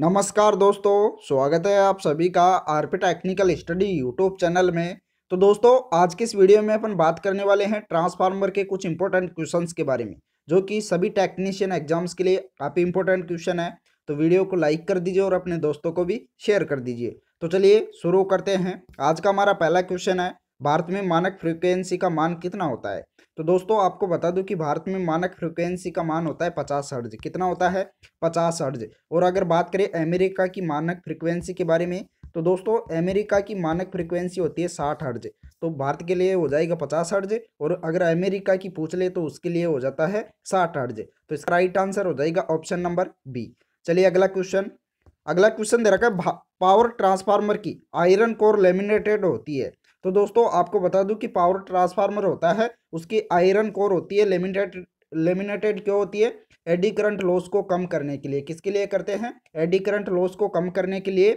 नमस्कार दोस्तों स्वागत है आप सभी का RP technical study YouTube channel में तो दोस्तों आज के इस वीडियो में अपन बात करने वाले हैं ट्रांसफार्मर के कुछ इंपॉर्टेंट क्वेश्चंस के बारे में जो कि सभी टेक्नीशियन एग्जाम्स के लिए काफ़ी इंपॉर्टेंट क्वेश्चन है तो वीडियो को लाइक कर दीजिए और अपने दोस्तों को भी शेयर कर दीजिए तो चलिए शुरू करते हैं आज का हमारा पहला क्वेश्चन है भारत में मानक फ्रिक्वेंसी का मान कितना होता है तो दोस्तों आपको बता दूं कि भारत में मानक फ्रिक्वेंसी का मान होता है पचास हर्ज कितना होता है पचास हर्ज और अगर बात करें अमेरिका की मानक फ्रिक्वेंसी के बारे में तो दोस्तों अमेरिका की मानक फ्रिक्वेंसी होती है साठ हर्ज तो भारत के लिए हो जाएगा पचास हर्ज और अगर अमेरिका की पूछ ले तो उसके लिए हो जाता है साठ हर्ज तो इसका राइट आंसर हो जाएगा ऑप्शन नंबर बी चलिए अगला क्वेश्चन अगला क्वेश्चन दे रखा है पावर ट्रांसफार्मर की आयरन कोर लेमिनेटेड होती है तो दोस्तों आपको बता दूं कि पावर ट्रांसफार्मर होता है उसकी आयरन कोर होती है लेमिनेटेड लेमिनेटेड क्यों होती है एडी करंट लॉस को कम करने के लिए किसके लिए करते हैं एडी करंट लॉस को कम करने के लिए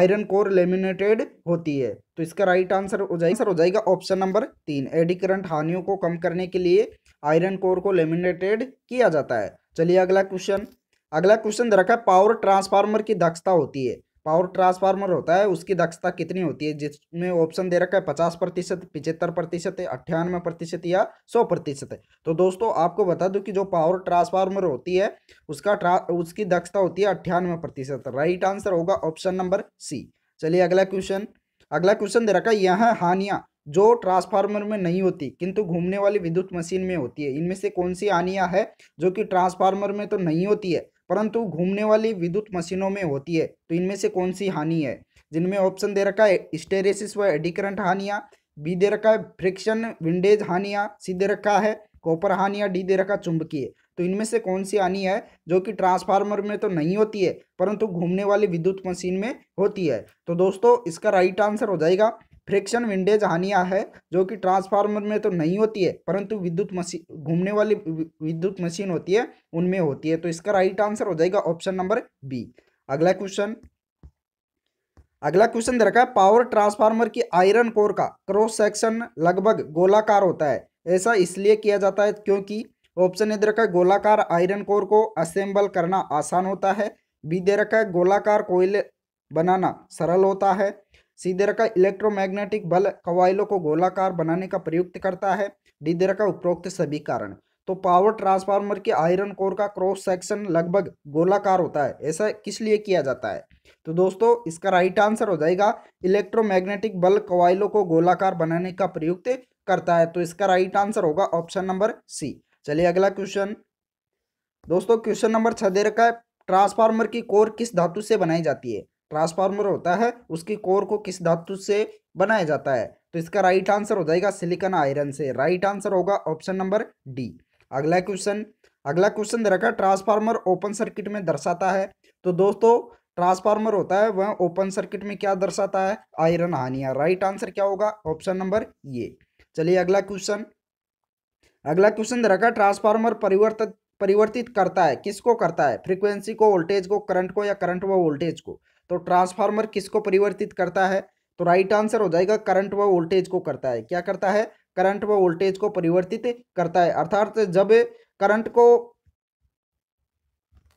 आयरन कोर लेमिनेटेड होती है तो इसका राइट आंसर हो जाएगा आंसर हो जाएगा ऑप्शन नंबर तीन एडी करंट हानियों को कम करने के लिए आयरन कोर को लेमिनेटेड किया जाता है चलिए अगला क्वेश्चन अगला क्वेश्चन रखा है पावर ट्रांसफार्मर की दक्षता होती है पावर ट्रांसफार्मर होता है उसकी दक्षता कितनी होती है जिसमें ऑप्शन दे रखा है पचास प्रतिशत पिचहत्तर प्रतिशत अट्ठानवे प्रतिशत या सौ प्रतिशत है तो दोस्तों आपको बता दूं कि जो पावर ट्रांसफार्मर होती है उसका उसकी दक्षता होती है अट्ठानवे प्रतिशत राइट आंसर होगा ऑप्शन नंबर सी चलिए अगला क्वेश्चन अगला क्वेश्चन दे रखा है यहाँ हानियाँ जो ट्रांसफार्मर में नहीं होती किंतु घूमने वाली विद्युत मशीन में होती है इनमें से कौन सी हानियाँ है जो कि ट्रांसफार्मर में तो नहीं होती है परंतु घूमने वाली विद्युत मशीनों में होती है तो इनमें से कौन सी हानि है जिनमें ऑप्शन दे रखा है स्टेरेसिस व एडिकरंट हानियाँ बी दे रखा है फ्रिक्शन विंडेज हानियाँ सी दे रखा है कॉपर हानियाँ डी दे रखा चुंबकीय तो इनमें से कौन सी हानि है जो कि ट्रांसफार्मर में तो नहीं होती है परंतु घूमने वाली विद्युत मशीन में होती है तो दोस्तों इसका राइट आंसर हो जाएगा फ्रिक्शन विंडेज हानिया है जो कि ट्रांसफार्मर में तो नहीं होती है परंतु विद्युत मशीन घूमने वाली विद्युत मशीन होती है उनमें होती है तो इसका राइट आंसर हो जाएगा ऑप्शन नंबर बी अगला क्वेश्चन अगला क्वेश्चन दे रखा है पावर ट्रांसफार्मर की आयरन कोर का क्रॉस सेक्शन लगभग गोलाकार होता है ऐसा इसलिए किया जाता है क्योंकि ऑप्शन ए दे रखा है गोलाकार आयरन कोर को असेंबल करना आसान होता है बी दे रखा है गोलाकार कोयले बनाना सरल होता है सीधेर का इलेक्ट्रोमैग्नेटिक बल कवायलों को गोलाकार बनाने का प्रयुक्त करता है डीधेर का उपरोक्त सभी कारण तो पावर ट्रांसफार्मर के आयरन कोर का क्रॉस सेक्शन लगभग गोलाकार होता है ऐसा किस लिए किया जाता है तो दोस्तों इसका राइट आंसर हो जाएगा इलेक्ट्रोमैग्नेटिक बल कवायलों को गोलाकार बनाने का प्रयुक्त करता है तो इसका राइट आंसर होगा ऑप्शन नंबर सी चलिए अगला क्वेश्चन दोस्तों क्वेश्चन नंबर छह दे रखा है ट्रांसफार्मर की कोर किस धातु से बनाई जाती है ट्रांसफार्मर होता है उसकी कोर को किस धातु से बनाया जाता है तो इसका राइट आंसर हो जाएगा सिलिकन आयरन से राइट आंसर होगा ऑप्शन नंबर डी अगला क्वेश्चन अगला क्वेश्चन दे रखा ट्रांसफार्मर ओपन सर्किट में दर्शाता है तो दोस्तों ट्रांसफार्मर होता है वह ओपन सर्किट में क्या दर्शाता है आयरन हानिया राइट आंसर क्या होगा ऑप्शन नंबर ये चलिए अगला क्वेश्चन अगला क्वेश्चन दे रखा ट्रांसफार्मर परिवर्तित परिवर्तित करता है किसको करता है फ्रीक्वेंसी को वोल्टेज को करंट को या करंट व वोल्टेज को तो ट्रांसफार्मर किसको परिवर्तित करता है तो राइट आंसर हो जाएगा करंट व वोल्टेज को करता है क्या करता है करंट व वोल्टेज को परिवर्तित करता है अर्थात जब करंट को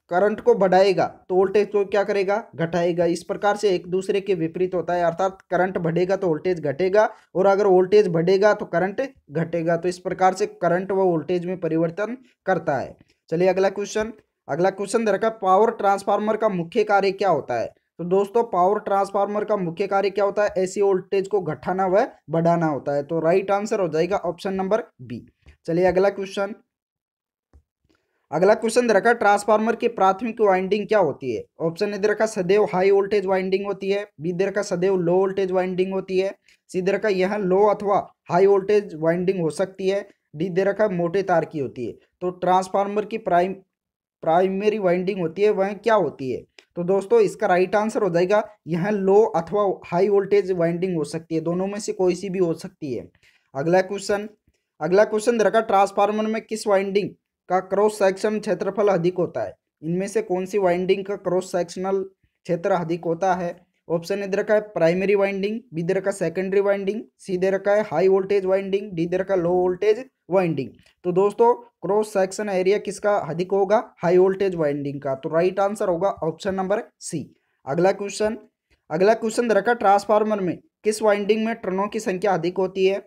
करंट को बढ़ाएगा तो वोल्टेज को क्या करेगा घटाएगा इस प्रकार से एक दूसरे के विपरीत होता है अर्थात करंट बढ़ेगा तो वोल्टेज घटेगा और अगर वोल्टेज बढ़ेगा तो करंट घटेगा तो इस प्रकार से करंट व वोल्टेज में परिवर्तन करता है चलिए अगला क्वेश्चन अगला क्वेश्चन देखा पावर ट्रांसफार्मर का मुख्य कार्य क्या होता है तो दोस्तों पावर ट्रांसफार्मर का मुख्य कार्य क्या होता है एसी वोल्टेज को घटाना व बढ़ाना होता है तो राइट आंसर हो जाएगा ऑप्शन नंबर बी चलिए अगला क्वेश्चन अगला क्वेश्चन दे रखा ट्रांसफार्मर की प्राथमिक वाइंडिंग क्या होती है ऑप्शन ए दे रखा सदैव हाई वोल्टेज वाइंडिंग होती है बी दे रखा सदैव लो वोल्टेज वाइंडिंग होती है सी दे रखा यह लो अथवा हाई वोल्टेज वाइंडिंग हो सकती है डी दे रखा मोटे तार की होती है तो ट्रांसफार्मर की प्राइम प्राइमरी वाइंडिंग होती है वह क्या होती है तो दोस्तों इसका राइट आंसर हो जाएगा यह लो अथवा हाई वोल्टेज वाइंडिंग हो सकती है दोनों में से कोई सी भी हो सकती है अगला क्वेश्चन अगला क्वेश्चन रखा ट्रांसफार्मर में किस वाइंडिंग का क्रॉस सेक्शन क्षेत्रफल अधिक होता है इनमें से कौन सी वाइंडिंग का क्रॉस सेक्शनल क्षेत्र अधिक होता है ऑप्शन इधर का है प्राइमरी वाइंडिंग बी दे रखा सेकेंडरी वाइंडिंग सी दे रखा है हाई वोल्टेज वाइंडिंग डी दे रखा लो वोल्टेज वाइंडिंग तो दोस्तों क्रॉस सेक्शन एरिया किसका अधिक होगा हाई वोल्टेज वाइंडिंग का तो राइट आंसर होगा ऑप्शन नंबर सी अगला क्वेश्चन अगला क्वेश्चन रखा ट्रांसफार्मर में किस वाइंडिंग में ट्रनों की संख्या अधिक होती है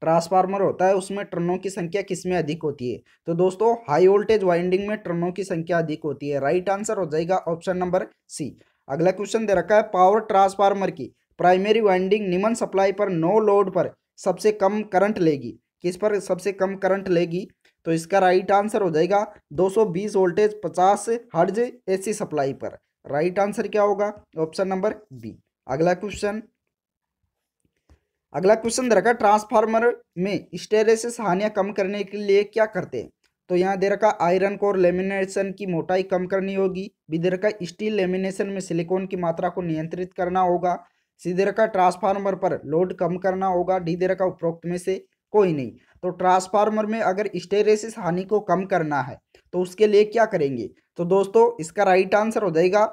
ट्रांसफार्मर होता है उसमें ट्रनों की संख्या किस में अधिक होती है तो दोस्तों हाई वोल्टेज वाइंडिंग में ट्रनों की संख्या अधिक होती है राइट आंसर हो जाएगा ऑप्शन नंबर सी अगला क्वेश्चन दे रखा है पावर ट्रांसफार्मर की प्राइमरी वाइंडिंग निमन सप्लाई पर नो लोड पर सबसे कम करंट लेगी किस पर सबसे कम करंट लेगी तो इसका राइट आंसर हो जाएगा 220 वोल्टेज 50 हर्ज एसी सप्लाई पर राइट आंसर क्या होगा ऑप्शन नंबर बी अगला क्वेश्चन अगला क्वेश्चन दे रखा ट्रांसफार्मर में स्टेरेसिस हानियां कम करने के लिए क्या करते हैं तो यहाँ दे रखा आयरन कोर लेमिनेशन की मोटाई कम करनी होगी भी दे रखा स्टील लेमिनेशन में सिलिकॉन की मात्रा को नियंत्रित करना होगा सीधे रखा ट्रांसफार्मर पर लोड कम करना होगा डी दे रखा उपरोक्त में से कोई नहीं तो ट्रांसफार्मर में अगर स्टेरेसिस हानि को कम करना है तो उसके लिए क्या करेंगे तो दोस्तों इसका राइट आंसर हो जाएगा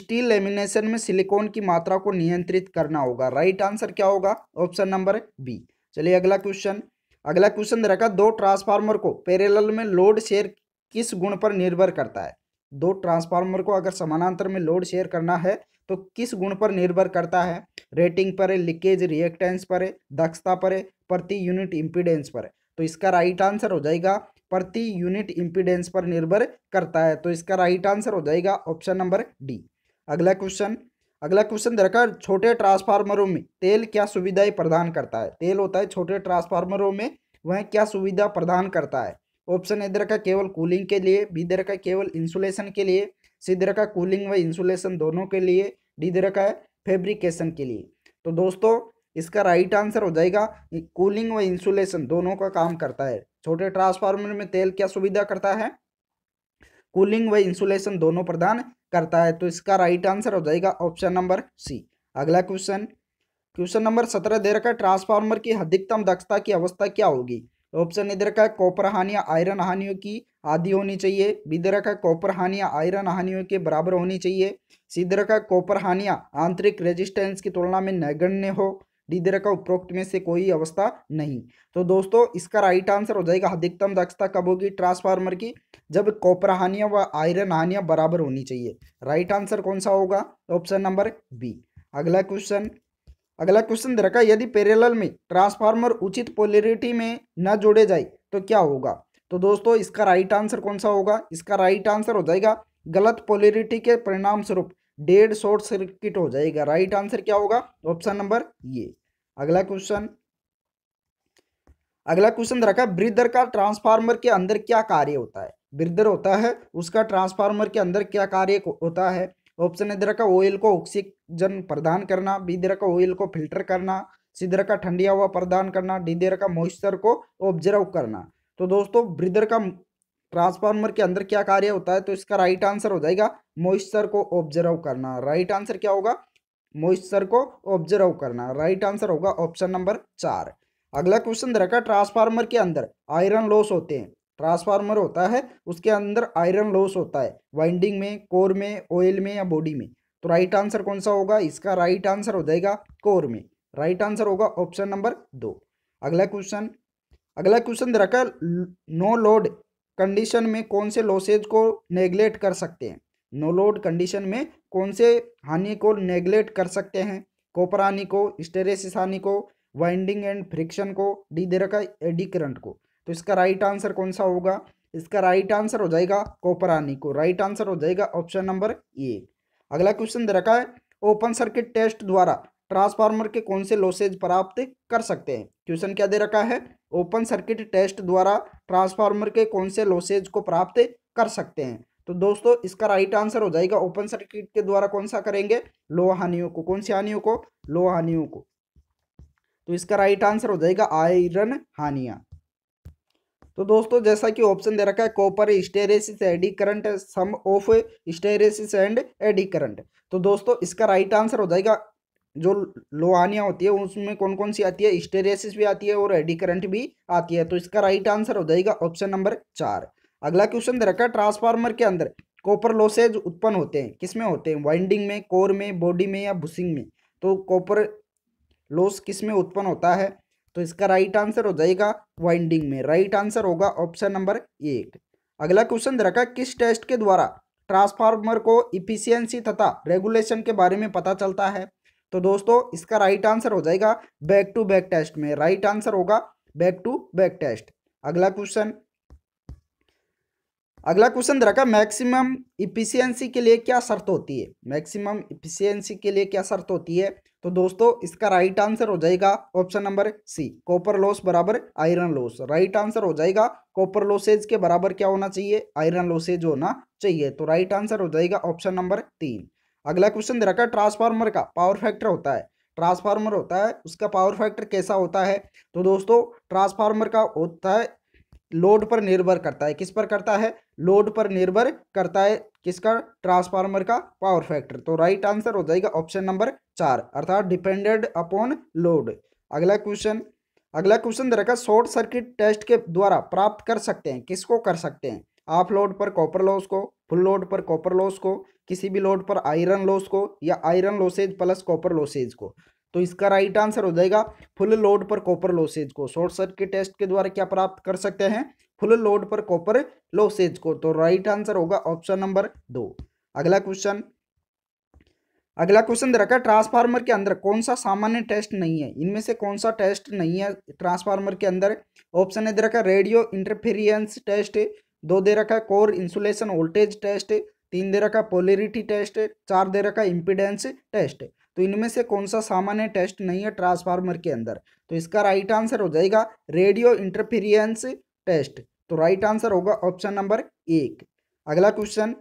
स्टील लेमिनेशन में सिलिकॉन की मात्रा को नियंत्रित करना होगा राइट आंसर क्या होगा ऑप्शन नंबर बी चलिए अगला क्वेश्चन अगला क्वेश्चन रखा दो ट्रांसफार्मर को पैरेलल में लोड शेयर किस गुण पर निर्भर करता है दो ट्रांसफार्मर को अगर समानांतर में लोड शेयर करना है तो किस गुण पर निर्भर करता है रेटिंग पर है लीकेज रिएक्टेंस पर है दक्षता पर है प्रति यूनिट इंपीडेंस पर है तो इसका राइट आंसर हो जाएगा प्रति यूनिट इम्पीडेंस पर निर्भर करता है तो इसका राइट आंसर हो जाएगा ऑप्शन नंबर डी अगला क्वेश्चन अगला क्वेश्चन दरअसल छोटे ट्रांसफार्मरों में तेल क्या सुविधाएं प्रदान करता है तेल होता है छोटे ट्रांसफार्मरों में वह क्या सुविधा प्रदान करता है ऑप्शन इधर का केवल कूलिंग के लिए बी दर का केवल इंसुलेशन के लिए सी दर का कूलिंग व इंसुलेशन दोनों के लिए डी दर का है फेब्रिकेशन के लिए तो दोस्तों इसका राइट आंसर हो जाएगा कूलिंग व इंसुलेशन दोनों का काम करता है छोटे ट्रांसफार्मर में तेल क्या सुविधा करता है कूलिंग व इंसुलेशन दोनों प्रदान करता है तो इसका राइट आंसर हो जाएगा ऑप्शन नंबर सी अगला क्वेश्चन क्वेश्चन नंबर सत्रह दे रखा ट्रांसफार्मर की अधिकतम दक्षता की अवस्था क्या होगी तो ऑप्शन इधर का कॉपर हानिया आयरन हानियों की आधी होनी चाहिए बिधर का कॉपर हानिया आयरन हानियों के बराबर होनी चाहिए सीधर का कॉपर हानिया आंतरिक रेजिस्टेंस की तुलना में नगण्य हो डीधर का उपरोक्त में से कोई अवस्था नहीं तो दोस्तों इसका राइट आंसर हो जाएगा अधिकतम दक्षता कब होगी ट्रांसफार्मर की जब कॉपर हानिया व आयरन हानिया बराबर होनी चाहिए राइट आंसर कौन सा होगा ऑप्शन नंबर बी अगला क्वेश्चन अगला क्वेश्चन दे रखा यदि पेरेल में ट्रांसफार्मर उचित पोलरिटी में न जोड़े जाए तो क्या होगा तो दोस्तों इसका राइट आंसर कौन सा होगा इसका राइट आंसर हो जाएगा गलत पोलरिटी के परिणाम स्वरूप डेड शॉर्ट सर्किट हो जाएगा राइट आंसर क्या होगा ऑप्शन नंबर ये अगला क्वेश्चन अगला क्वेश्चन रखा ब्रिदर का ट्रांसफार्मर के अंदर क्या कार्य होता है ब्रिदर होता है उसका ट्रांसफार्मर के अंदर क्या कार्य होता है ऑप्शन इधर का ऑयल को ऑक्सीजन प्रदान करना बी इधर का ऑयल को फिल्टर करना सी का ठंडिया हुआ प्रदान करना डी इधर का मॉइस्चर को ऑब्जर्व करना तो दोस्तों ब्रिदर का ट्रांसफार्मर के अंदर क्या कार्य होता है तो इसका राइट आंसर हो जाएगा मॉइस्चर को ऑब्जर्व करना राइट आंसर क्या होगा मॉइस्चर को ऑब्जर्व करना राइट आंसर होगा ऑप्शन नंबर चार अगला क्वेश्चन रखा ट्रांसफार्मर के अंदर आयरन लॉस होते हैं ट्रांसफार्मर होता है उसके अंदर आयरन लॉस होता है वाइंडिंग में कोर में ऑयल में या बॉडी में तो राइट आंसर कौन सा होगा इसका राइट आंसर हो जाएगा कोर में राइट आंसर होगा ऑप्शन नंबर दो अगला क्वेश्चन अगला क्वेश्चन रखा नो लोड कंडीशन में कौन से लॉसेज को नेग्लेक्ट कर सकते हैं नो लोड कंडीशन में कौन से हानि को नेग्लेक्ट कर सकते हैं कोपरानी को स्टेरेसिस हानि को वाइंडिंग एंड फ्रिक्शन को डी दे रखा एडी करंट को तो इसका राइट आंसर कौन सा होगा इसका राइट आंसर हो जाएगा कोपरानी को राइट आंसर हो जाएगा ऑप्शन नंबर एक अगला क्वेश्चन दे रखा है ओपन सर्किट टेस्ट द्वारा ट्रांसफार्मर के कौन से लॉसेज प्राप्त कर सकते हैं क्वेश्चन क्या दे रखा है ओपन सर्किट टेस्ट द्वारा ट्रांसफार्मर के कौन से लॉसेज को प्राप्त कर सकते हैं तो दोस्तों इसका राइट आंसर हो जाएगा ओपन सर्किट के द्वारा कौन सा करेंगे लो हानियों को कौन सी हानियों को लो हानियों को तो इसका राइट आंसर हो जाएगा आयरन हानिया तो दोस्तों जैसा कि ऑप्शन दे रखा है copper hysteresis eddy current sum of hysteresis and eddy current तो दोस्तों इसका राइट आंसर हो जाएगा जो लोहानियाँ होती है उसमें कौन कौन सी आती है स्टेरेसिस भी आती है और एडी करंट भी आती है तो इसका राइट आंसर हो जाएगा ऑप्शन नंबर चार अगला क्वेश्चन दे रखा है ट्रांसफार्मर के अंदर कॉपर लॉसेज उत्पन्न होते हैं किसमें होते हैं वाइंडिंग में कोर में बॉडी में या बुशिंग में तो कॉपर लॉस किस में उत्पन्न होता है तो इसका राइट आंसर हो जाएगा वाइंडिंग में राइट आंसर होगा ऑप्शन नंबर एक अगला क्वेश्चन दे रखा किस टेस्ट के द्वारा ट्रांसफार्मर को इफिशियंसी तथा रेगुलेशन के बारे में पता चलता है तो दोस्तों इसका राइट आंसर हो जाएगा बैक टू बैक टेस्ट में राइट आंसर होगा बैक टू बैक टेस्ट अगला क्वेश्चन अगला क्वेश्चन दे रखा मैक्सिमम इफिशियंसी के लिए क्या शर्त होती है मैक्सिमम इफिशियंसी के लिए क्या शर्त होती है तो दोस्तों इसका राइट आंसर हो जाएगा option number C copper loss बराबर आयरन लॉस राइट आंसर हो जाएगा कॉपर लॉसेज के बराबर क्या होना चाहिए आयरन लॉसेज होना चाहिए तो राइट आंसर हो जाएगा ऑप्शन नंबर तीन अगला क्वेश्चन दे रखा है ट्रांसफार्मर का पावर फैक्टर होता है ट्रांसफार्मर होता है उसका पावर फैक्टर कैसा होता है तो दोस्तों ट्रांसफार्मर का होता है लोड पर निर्भर करता है किस पर करता है लोड पर निर्भर करता है किसका ट्रांसफार्मर का पावर फैक्टर तो राइट आंसर हो जाएगा ऑप्शन नंबर चार अर्थात डिपेंडेड अपॉन लोड अगला क्वेश्चन अगला क्वेश्चन दे रखा शॉर्ट सर्किट टेस्ट के द्वारा प्राप्त कर सकते हैं किसको कर सकते हैं हाफ लोड पर कॉपर लॉस को फुल लोड पर कॉपर लॉस को किसी भी लोड पर आयरन लॉस को या iron losses plus copper losses को तो इसका राइट आंसर हो जाएगा फुल लोड पर कॉपर लॉसेज को शॉर्ट सर्किट टेस्ट के द्वारा क्या प्राप्त कर सकते हैं फुल लोड पर कॉपर लॉसेज को तो राइट आंसर होगा ऑप्शन नंबर दो अगला क्वेश्चन अगला क्वेश्चन दे रखा है ट्रांसफार्मर के अंदर कौन सा सामान्य टेस्ट नहीं है इनमें से कौन सा टेस्ट नहीं है ट्रांसफार्मर के अंदर ऑप्शन है दे रखा है रेडियो इंटरफेरियंस टेस्ट दो दे रखा है कोर इंसुलेशन वोल्टेज टेस्ट तीन दे रखा है पोलिटी टेस्ट चार दे रखा है इम्पिडेंस टेस्ट तो इनमें से कौन सा सामान्य टेस्ट नहीं है ट्रांसफार्मर के अंदर तो इसका राइट आंसर हो जाएगा रेडियो इंटरफेरियंस टेस्ट तो राइट आंसर होगा ऑप्शन नंबर एक अगला क्वेश्चन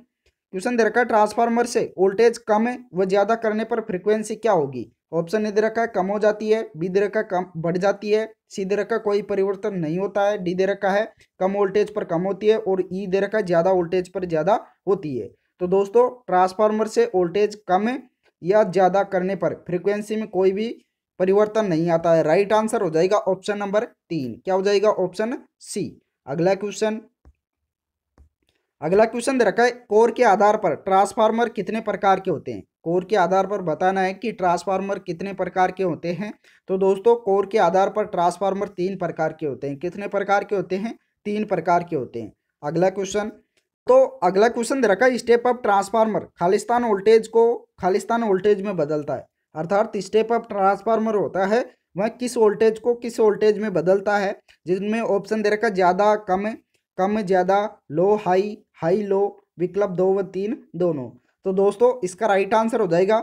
क्वेश्चन दे रखा है ट्रांसफार्मर से वोल्टेज कम व ज़्यादा करने पर फ्रीक्वेंसी क्या होगी ऑप्शन ए दे रखा है कम हो जाती है बी दे रखा है कम बढ़ जाती है सी दे रखा कोई परिवर्तन नहीं होता है डी दे रखा है कम वोल्टेज पर कम होती है और ई e दे रखा है ज़्यादा वोल्टेज पर ज़्यादा होती है तो दोस्तों ट्रांसफार्मर से वोल्टेज कम या ज़्यादा करने पर फ्रीक्वेंसी में कोई भी परिवर्तन नहीं आता है राइट आंसर हो जाएगा ऑप्शन नंबर तीन क्या हो जाएगा ऑप्शन सी अगला क्वेश्चन अगला क्वेश्चन दे रखा है कोर के आधार पर ट्रांसफार्मर कितने प्रकार के होते हैं कोर के आधार पर बताना है कि ट्रांसफार्मर कितने प्रकार के होते हैं तो दोस्तों कोर के आधार पर ट्रांसफार्मर तीन प्रकार के होते हैं कितने प्रकार के होते हैं तीन प्रकार के होते हैं अगला क्वेश्चन तो अगला क्वेश्चन दे रखा है स्टेप अप ट्रांसफार्मर खालिस्तान वोल्टेज को खालिस्तान वोल्टेज में बदलता है अर्थात स्टेप अप ट्रांसफार्मर होता है वह किस वोल्टेज को किस वोल्टेज में बदलता है जिसमें ऑप्शन दे रखा ज़्यादा कम कम ज़्यादा लो हाई हाई लो विकल्प दो व तीन दोनों तो दोस्तों इसका राइट आंसर हो जाएगा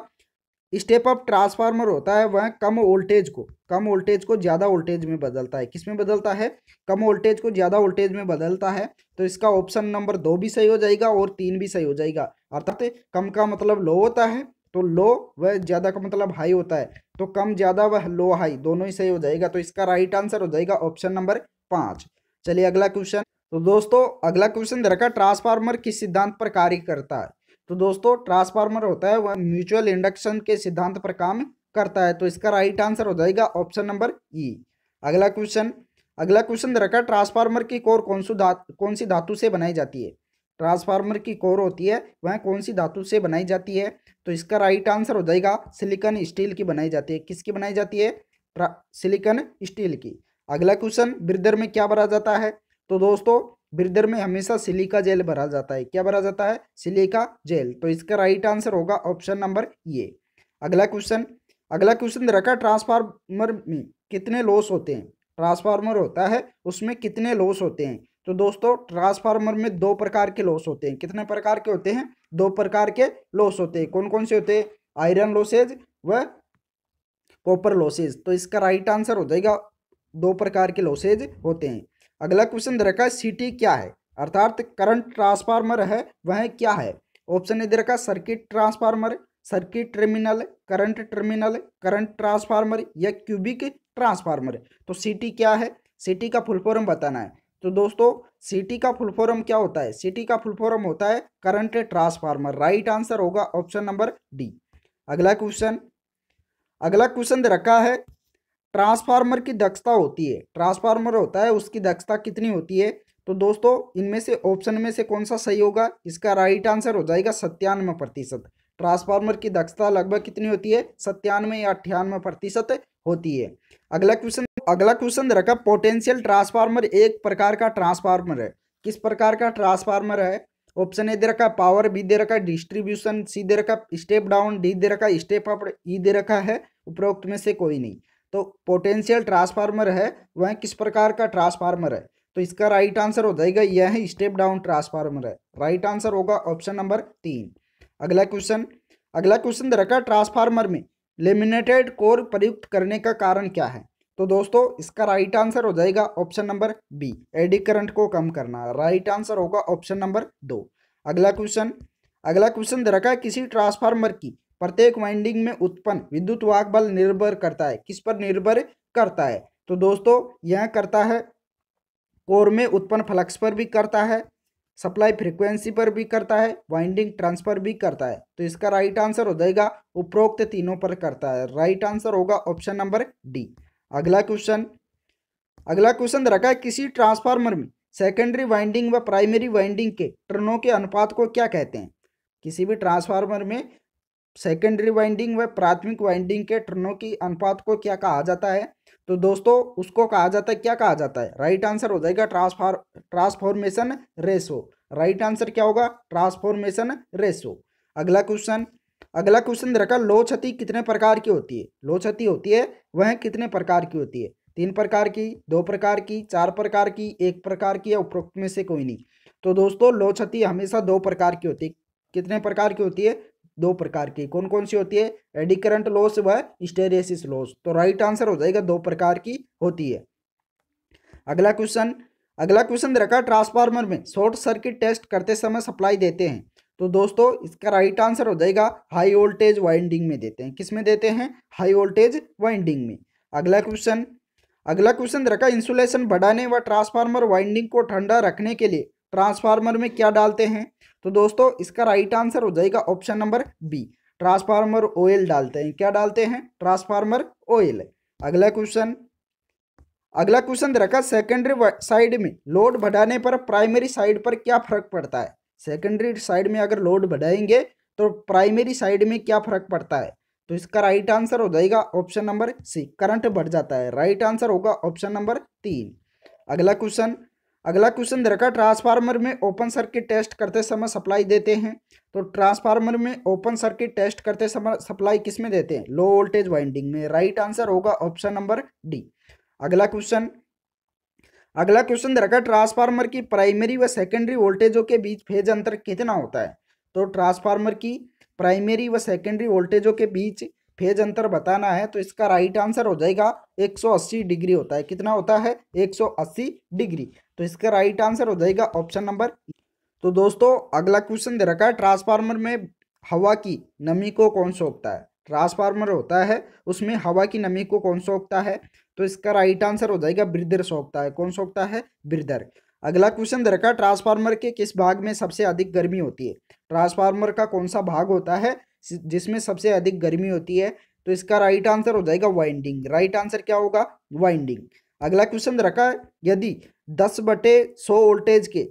स्टेप अप ट्रांसफार्मर होता है वह कम वोल्टेज को कम वोल्टेज को ज़्यादा वोल्टेज में बदलता है किस में बदलता है कम वोल्टेज को ज़्यादा वोल्टेज में बदलता है तो इसका ऑप्शन नंबर दो भी सही हो जाएगा और तीन भी सही हो जाएगा अर्थात कम का मतलब लो होता है तो लो व ज़्यादा का मतलब हाई होता है तो कम ज़्यादा वह लो हाई दोनों ही सही हो जाएगा तो इसका राइट आंसर हो जाएगा ऑप्शन नंबर पाँच चलिए अगला क्वेश्चन तो दोस्तों अगला क्वेश्चन दे रखा ट्रांसफार्मर किस सिद्धांत पर कार्य करता है तो दोस्तों ट्रांसफार्मर होता है वह म्यूचुअल इंडक्शन के सिद्धांत पर काम करता है तो इसका राइट आंसर हो जाएगा ऑप्शन नंबर ई अगला क्वेश्चन अगला क्वेश्चन दे रखा ट्रांसफार्मर की कोर कौन सी धातु कौन सी धातु से बनाई जाती है ट्रांसफार्मर की कोर होती है वह कौन सी धातु से बनाई जाती है तो इसका राइट आंसर हो जाएगा सिलिकन स्टील की बनाई जाती है किसकी बनाई जाती है सिलिकन स्टील की अगला क्वेश्चन ब्रिदर में क्या भरा जाता है तो दोस्तों ब्रिदर में हमेशा सिलिका जेल भरा जाता है क्या भरा जाता है सिलिका जेल तो इसका राइट आंसर होगा ऑप्शन नंबर ये अगला क्वेश्चन अगला क्वेश्चन रखा ट्रांसफार्मर में कितने लॉस होते हैं ट्रांसफार्मर होता है उसमें कितने लॉस होते हैं तो दोस्तों ट्रांसफार्मर में दो प्रकार के लॉस होते हैं कितने प्रकार के होते हैं दो प्रकार के लॉस होते हैं कौन कौन से होते हैं आयरन लॉसेज व कॉपर लॉसेज तो इसका राइट आंसर हो जाएगा दो प्रकार के लॉसेज होते हैं अगला क्वेश्चन दे रखा है सीटी क्या है अर्थात करंट ट्रांसफार्मर है वह क्या है ऑप्शन दे रखा circuit transformer circuit terminal current terminal current transformer या क्यूबिक ट्रांसफार्मर तो सीटी क्या है सिटी का फुल फॉर्म बताना है तो दोस्तों सिटी का फुल फॉर्म क्या होता है सिटी का फुल फॉर्म होता है करंट ट्रांसफार्मर राइट आंसर होगा ऑप्शन नंबर डी अगला क्वेश्चन अगला क्वेश्चन रखा है ट्रांसफार्मर की दक्षता होती है ट्रांसफार्मर होता है उसकी दक्षता कितनी होती है तो दोस्तों इनमें से ऑप्शन में से कौन सा सही होगा इसका राइट आंसर हो जाएगा सत्तानवे प्रतिशत ट्रांसफार्मर की दक्षता लगभग कितनी होती है सत्तानवे या अट्ठानवे प्रतिशत होती है अगला क्वेश्चन अगला क्वेश्चन रखा पोटेंशियल ट्रांसफार्मर एक प्रकार का ट्रांसफार्मर है किस प्रकार का ट्रांसफार्मर है ऑप्शन ए दे रखा पावर बी दे रखा डिस्ट्रीब्यूशन सी दे रखा स्टेप डाउन डी दे रखा स्टेप अप ई दे रखा है उपरोक्त में से कोई नहीं तो पोटेंशियल ट्रांसफार्मर है वह किस प्रकार का ट्रांसफार्मर है तो इसका राइट आंसर हो जाएगा यह है स्टेप डाउन ट्रांसफार्मर है राइट आंसर होगा ऑप्शन नंबर तीन अगला क्वेश्चन अगला क्वेश्चन दे रखा ट्रांसफार्मर में लेमिनेटेड कोर प्रयुक्त करने का कारण क्या है तो दोस्तों इसका राइट आंसर हो जाएगा option number B eddy current को कम करना राइट आंसर होगा ऑप्शन नंबर दो अगला क्वेश्चन अगला क्वेश्चन दे रखा है किसी ट्रांसफार्मर की प्रत्येक वाइंडिंग में उत्पन्न विद्युत वाक बल निर्भर करता है किस पर निर्भर करता है तो दोस्तों यह करता है कोर में उत्पन्न फ्लक्स पर भी करता है सप्लाई फ्रीक्वेंसी पर भी करता है वाइंडिंग ट्रांसफर भी करता है तो इसका राइट आंसर हो जाएगा उपरोक्त तीनों पर करता है राइट आंसर होगा ऑप्शन नंबर डी अगला क्वेश्चन अगला क्वेश्चन रखा है किसी ट्रांसफार्मर में सेकेंडरी वाइंडिंग व प्राइमरी वाइंडिंग के टर्नों के अनुपात को क्या कहते हैं किसी भी ट्रांसफार्मर में सेकेंडरी वाइंडिंग व प्राथमिक वाइंडिंग के टर्नों के अनुपात को क्या कहा जाता है तो दोस्तों उसको कहा जाता है क्या कहा जाता है राइट आंसर हो जाएगा ट्रांसफार ट्रांसफॉर्मेशन रेशो राइट आंसर क्या होगा ट्रांसफॉर्मेशन रेशो अगला क्वेश्चन अगला क्वेश्चन रखा लो क्षति कितने प्रकार की होती है लो क्षति होती है वह कितने प्रकार की होती है तीन प्रकार की दो प्रकार की चार प्रकार की एक प्रकार की या उपरोक्त में से कोई नहीं तो दोस्तों लो क्षति हमेशा दो प्रकार की होती है कितने प्रकार की होती है दो प्रकार की कौन कौन सी होती है एडी करंट लॉस व स्टेरेसिस लॉस तो राइट आंसर हो जाएगा दो प्रकार की होती है अगला क्वेश्चन अगला क्वेश्चन रखा ट्रांसफार्मर में शॉर्ट सर्किट टेस्ट करते समय सप्लाई देते हैं तो दोस्तों इसका राइट आंसर हो जाएगा हाई वोल्टेज वाइंडिंग में देते हैं किस में देते हैं हाई वोल्टेज वाइंडिंग में अगला क्वेश्चन अगला क्वेश्चन रखा इंसुलेशन बढ़ाने व ट्रांसफार्मर वाइंडिंग को ठंडा रखने के लिए ट्रांसफार्मर में क्या डालते हैं तो दोस्तों इसका राइट आंसर हो जाएगा option number B transformer oil डालते हैं क्या डालते हैं ट्रांसफार्मर ऑयल अगला क्वेश्चन अगला क्वेश्चन दे रखा सेकेंडरी साइड में लोड बढ़ाने पर प्राइमरी साइड पर क्या फर्क पड़ता है सेकेंडरी साइड में अगर लोड बढ़ाएंगे तो प्राइमरी साइड में क्या फर्क पड़ता है तो इसका राइट आंसर हो जाएगा ऑप्शन नंबर सी करंट बढ़ जाता है राइट आंसर होगा ऑप्शन नंबर तीन अगला क्वेश्चन अगला क्वेश्चन देखा ट्रांसफार्मर में ओपन सर्किट टेस्ट करते समय सप्लाई देते हैं तो ट्रांसफार्मर में ओपन सर्किट टेस्ट करते समय सप्लाई किस में देते हैं लो वोल्टेज वाइंडिंग में राइट आंसर होगा ऑप्शन नंबर डी अगला क्वेश्चन अगला क्वेश्चन रखा ट्रांसफार्मर की प्राइमरी व सेकेंडरी वोल्टेजों के बीच फेज अंतर कितना होता है तो ट्रांसफार्मर की प्राइमरी व सेकेंडरी वोल्टेजों के बीच फेज अंतर बताना है तो इसका राइट आंसर हो जाएगा 180 डिग्री होता है कितना होता है 180 डिग्री तो इसका राइट आंसर हो जाएगा ऑप्शन नंबर e. तो दोस्तों अगला क्वेश्चन दे रखा है ट्रांसफार्मर में हवा की नमी को कौन सोखता है ट्रांसफार्मर होता है उसमें हवा की नमी को कौन सोखता है तो इसका राइट आंसर हो जाएगा ब्रिदर सोखता है कौन सोखता है ब्रिदर अगला क्वेश्चन दे रखा है ट्रांसफार्मर के किस भाग में सबसे अधिक गर्मी होती है ट्रांसफार्मर का कौन सा भाग होता है जिसमें सबसे अधिक गर्मी होती है तो इसका राइट आंसर हो जाएगा वाइंडिंग राइट आंसर क्या होगा वाइंडिंग अगला क्वेश्चन रखा है यदि दस बटे सौ वोल्टेज के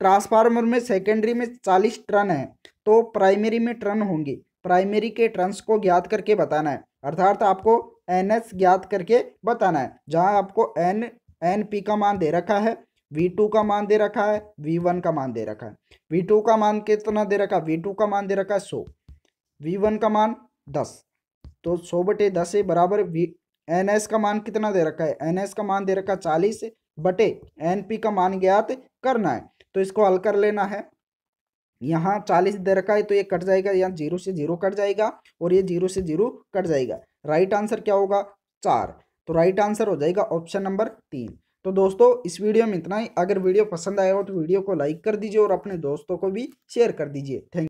ट्रांसफार्मर में सेकेंडरी में चालीस टर्न है तो प्राइमरी में टर्न होंगे प्राइमरी के टर्नस को ज्ञात करके बताना है अर्थात आपको एन एस ज्ञात करके बताना है जहाँ आपको एन एन पी का मान दे रखा है वी टू का मान दे रखा है वी वन का मान दे रखा है वी टू का मान कितना दे रखा है वी टू का मान दे रखा है सौ वी वन का मान दस तो सौ बटे दस है बराबर वी एन एस का मान कितना दे रखा है एन एस का मान दे रखा है चालीस बटे एन पी का मान ज्ञात करना है तो इसको हल कर लेना है यहाँ चालीस दे रखा है तो ये कट जाएगा यहाँ जीरो से जीरो कट जाएगा और ये जीरो से जीरो कट जाएगा राइट आंसर क्या होगा चार तो राइट आंसर हो जाएगा ऑप्शन नंबर तीन तो दोस्तों इस वीडियो में इतना ही अगर वीडियो पसंद आया हो तो वीडियो को लाइक कर दीजिए और अपने दोस्तों को भी शेयर कर दीजिए थैंक